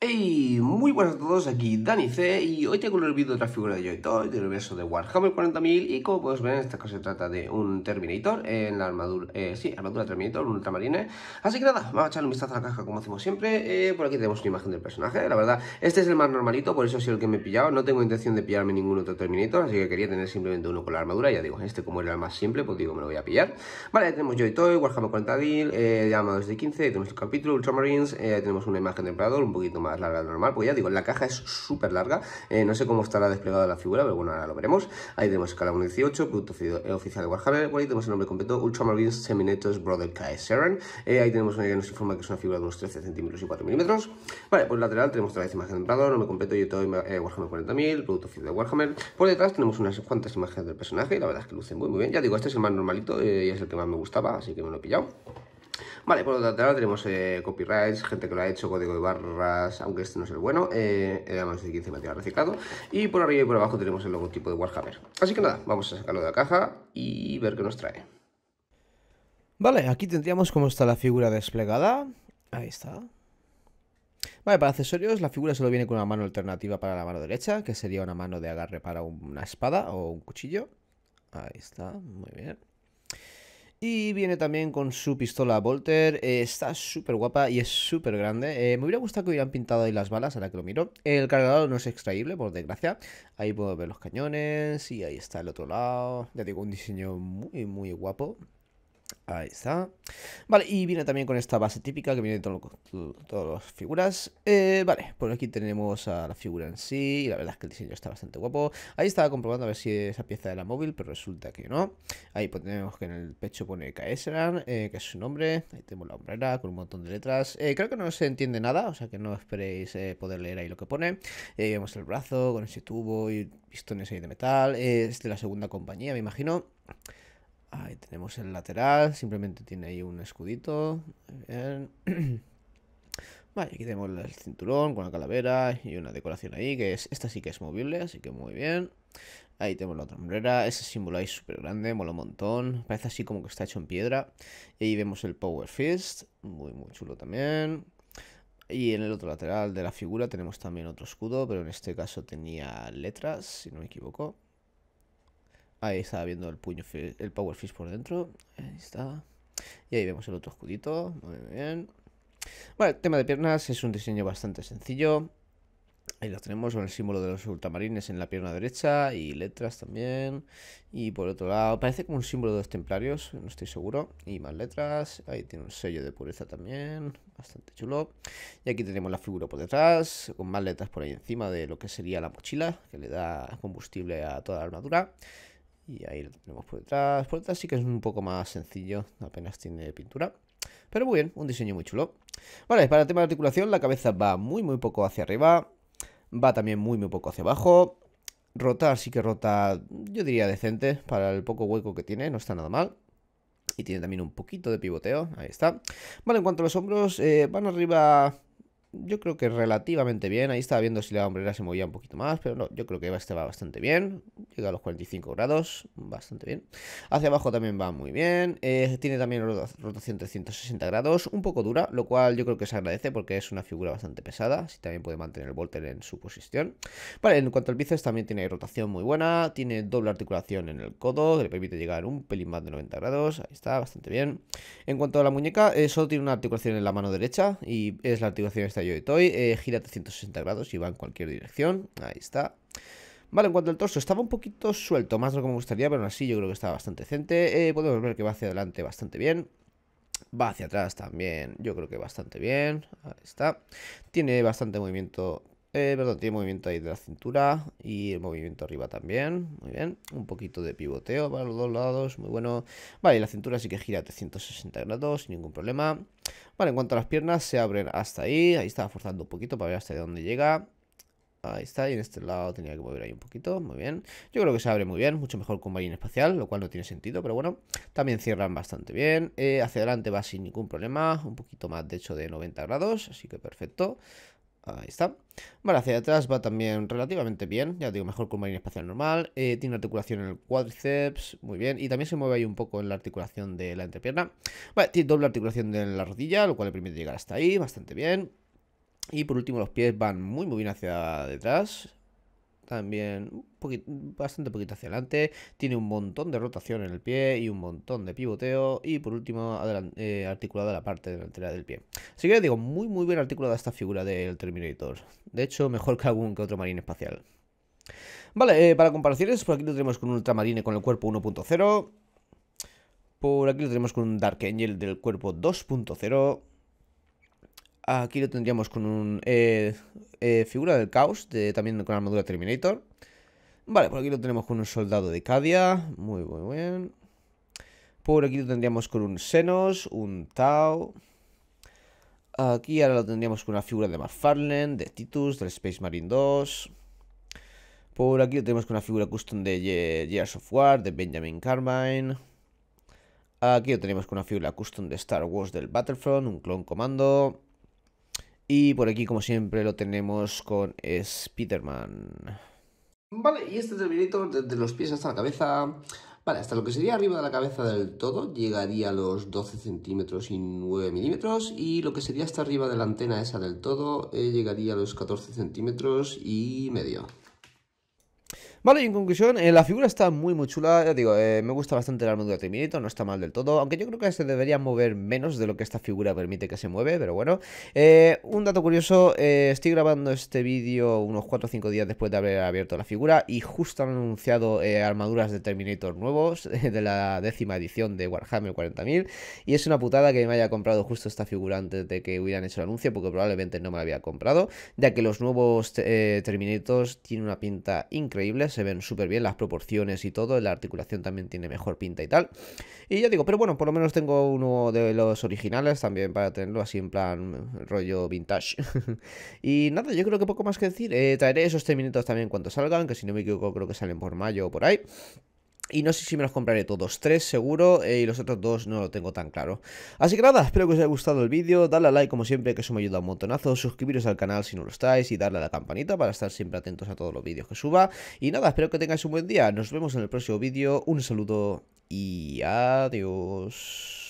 Hey, muy buenas a todos, aquí Dani C y hoy tengo el vídeo de otra figura de Joy Toy del universo de Warhammer 40.000 y como podéis ver en este caso se trata de un Terminator en la armadura, eh, sí, armadura Terminator, un ultramarine así que nada, vamos a echarle un vistazo a la caja como hacemos siempre, eh, por aquí tenemos una imagen del personaje, la verdad, este es el más normalito, por eso ha sido el que me he pillado, no tengo intención de pillarme ningún otro Terminator, así que quería tener simplemente uno con la armadura, ya digo, este como era el más simple, pues digo, me lo voy a pillar, vale, tenemos Joy Toy, Warhammer 40.000, eh, llamados de 15, tenemos el capítulo, Ultramarines, eh, tenemos una imagen del Emperador, un poquito más más larga de normal, porque ya digo, la caja es súper larga, eh, no sé cómo estará desplegada la figura, pero bueno, ahora lo veremos. Ahí tenemos escala 1.18, producto eh, oficial de Warhammer, ahí tenemos el nombre completo, Ultramarines Seminators Brother Kai eh, ahí tenemos una que nos informa que es una figura de unos 13 centímetros y 4 milímetros. Vale, por pues lateral tenemos otra vez imagen de Emperador, nombre completo, yo todo Warhammer 40.000, producto oficial de Warhammer. Por detrás tenemos unas cuantas imágenes del personaje, la verdad es que lucen muy, muy bien. Ya digo, este es el más normalito y es el que más me gustaba, así que me lo he pillado. Vale, por lo tanto tenemos eh, copyrights, gente que lo ha hecho, código de barras, aunque este no es el bueno, eh, el de 15 material reciclado. Y por arriba y por abajo tenemos el logotipo de Warhammer. Así que nada, vamos a sacarlo de la caja y ver qué nos trae. Vale, aquí tendríamos cómo está la figura desplegada. Ahí está. Vale, para accesorios la figura solo viene con una mano alternativa para la mano derecha, que sería una mano de agarre para una espada o un cuchillo. Ahí está, muy bien. Y viene también con su pistola Volter. Eh, está súper guapa y es súper grande. Eh, me hubiera gustado que hubieran pintado ahí las balas, ahora que lo miro. El cargador no es extraíble, por desgracia. Ahí puedo ver los cañones y ahí está el otro lado. Ya digo, un diseño muy, muy guapo. Ahí está. Vale, y viene también con esta base típica que viene de todas las figuras. Eh, vale, por aquí tenemos a la figura en sí. Y la verdad es que el diseño está bastante guapo. Ahí estaba comprobando a ver si esa pieza era móvil, pero resulta que no. Ahí tenemos que en el pecho pone Kaeseran, eh, que es su nombre. Ahí tenemos la hombrera con un montón de letras. Eh, creo que no se entiende nada, o sea que no esperéis poder leer ahí lo que pone. vemos el brazo con ese tubo y pistones ahí de metal. es de la segunda compañía, me imagino. Ahí tenemos el lateral, simplemente tiene ahí un escudito. Vale, aquí tenemos el cinturón con la calavera y una decoración ahí, que es esta sí que es movible, así que muy bien. Ahí tenemos la otra hombrera, ese símbolo ahí súper grande, mola un montón, parece así como que está hecho en piedra. Y ahí vemos el Power Fist, muy muy chulo también. Y en el otro lateral de la figura tenemos también otro escudo, pero en este caso tenía letras, si no me equivoco. Ahí estaba viendo el puño, el Power Fist por dentro. Ahí está. Y ahí vemos el otro escudito. Muy bien. Bueno, el tema de piernas es un diseño bastante sencillo. Ahí lo tenemos con el símbolo de los ultramarines en la pierna derecha y letras también. Y por otro lado, parece como un símbolo de los templarios, no estoy seguro. Y más letras. Ahí tiene un sello de pureza también, bastante chulo. Y aquí tenemos la figura por detrás, con más letras por ahí encima de lo que sería la mochila, que le da combustible a toda la armadura. Y ahí lo tenemos por detrás. Por detrás sí que es un poco más sencillo, apenas tiene pintura. Pero muy bien, un diseño muy chulo. Vale, para el tema de articulación, la cabeza va muy, muy poco hacia arriba. Va también muy, muy poco hacia abajo. rota, sí que rota, yo diría decente, para el poco hueco que tiene, no está nada mal. Y tiene también un poquito de pivoteo, ahí está. Vale, en cuanto a los hombros, eh, van arriba yo creo que relativamente bien. Ahí estaba viendo si la hombrera se movía un poquito más, pero no, yo creo que este va bastante bien. Llega a los 45 grados, bastante bien. Hacia abajo también va muy bien. Eh, tiene también rotación 360 grados, un poco dura, lo cual yo creo que se agradece porque es una figura bastante pesada. Así también puede mantener el Volter en su posición. Vale, en cuanto al bíceps también tiene rotación muy buena, tiene doble articulación en el codo, que le permite llegar un pelín más de 90 grados. Ahí está, bastante bien. En cuanto a la muñeca, eh, solo tiene una articulación en la mano derecha y es la articulación esta yo estoy, Toy. Eh, gira 360 grados y va en cualquier dirección. Ahí está. Vale, en cuanto al torso, estaba un poquito suelto, más de lo que me gustaría, pero aún así yo creo que estaba bastante decente. Eh, podemos ver que va hacia adelante bastante bien. Va hacia atrás también, yo creo que bastante bien. Ahí está. Tiene bastante movimiento eh, perdón, tiene movimiento ahí de la cintura y el movimiento arriba también. Muy bien. Un poquito de pivoteo para los dos lados. Muy bueno. Vale, la cintura sí que gira 360 grados sin ningún problema. Vale, en cuanto a las piernas, se abren hasta ahí. Ahí estaba forzando un poquito para ver hasta dónde llega. Ahí está, y en este lado tenía que mover ahí un poquito, muy bien. Yo creo que se abre muy bien, mucho mejor con un espacial, lo cual no tiene sentido, pero bueno. También cierran bastante bien, eh, hacia adelante va sin ningún problema, un poquito más de hecho de 90 grados, así que perfecto. Ahí está. Vale, hacia atrás va también relativamente bien. Ya digo, mejor que un marino espacial normal. Eh, tiene articulación en el cuádriceps. Muy bien. Y también se mueve ahí un poco en la articulación de la entrepierna. Vale, tiene doble articulación en la rodilla, lo cual le permite llegar hasta ahí. Bastante bien. Y por último, los pies van muy, muy bien hacia detrás también bastante poquito hacia adelante. Tiene un montón de rotación en el pie y un montón de pivoteo. Y por último, eh, articulada la parte delantera del pie. Así que digo, muy muy bien articulada esta figura del Terminator. De hecho, mejor que algún que otro marine espacial. Vale, eh, para comparaciones, por aquí lo tenemos con un ultramarine con el cuerpo 1.0. Por aquí lo tenemos con un Dark Angel del cuerpo 2.0. Aquí lo tendríamos con una eh, eh, figura del caos, también con armadura Terminator. Vale, por aquí lo tenemos con un soldado de Cadia. Muy, muy bien. Por aquí lo tendríamos con un Senos, un Tau. Aquí ahora lo tendríamos con una figura de McFarlane, de Titus, del Space Marine 2. Por aquí lo tenemos con una figura custom de Gears of War, de Benjamin Carmine. Aquí lo tenemos con una figura custom de Star Wars del Battlefront, un clon comando. Y por aquí, como siempre, lo tenemos con Spiderman Vale, y este terminator de los pies hasta la cabeza. Vale, hasta lo que sería arriba de la cabeza del todo llegaría a los 12 centímetros y 9 milímetros y lo que sería hasta arriba de la antena esa del todo eh, llegaría a los 14 centímetros y medio. Vale, y en conclusión, eh, la figura está muy muy chula, ya digo, eh, me gusta bastante la armadura Terminator, no está mal del todo, aunque yo creo que se debería mover menos de lo que esta figura permite que se mueve, pero bueno. Eh, un dato curioso, estoy grabando este vídeo unos 4 o 5 días después de haber abierto la figura y justo han anunciado armaduras de Terminator nuevos de la décima edición de Warhammer 40.000 y es una putada que me haya comprado justo esta figura antes de que hubieran hecho el anuncio porque probablemente no me la había comprado, ya que los nuevos Terminators tienen una pinta increíble, se ven súper bien las proporciones y todo, la articulación también tiene mejor pinta y tal. Y ya digo, pero bueno, por lo menos tengo uno de los originales también para tenerlo así en plan rollo vintage. y nada, yo creo que poco más que decir. Eh, traeré esos 3 también cuando salgan, que si no me equivoco creo que salen por mayo o por ahí. Y no sé si me los compraré todos, tres seguro eh, y los otros dos no lo tengo tan claro. Así que nada, espero que os haya gustado el vídeo, dadle a like como siempre que eso me ayuda un montonazo, suscribiros al canal si no lo estáis y darle a la campanita para estar siempre atentos a todos los vídeos que suba. Y nada, espero que tengáis un buen día, nos vemos en el próximo vídeo, un saludo y adiós.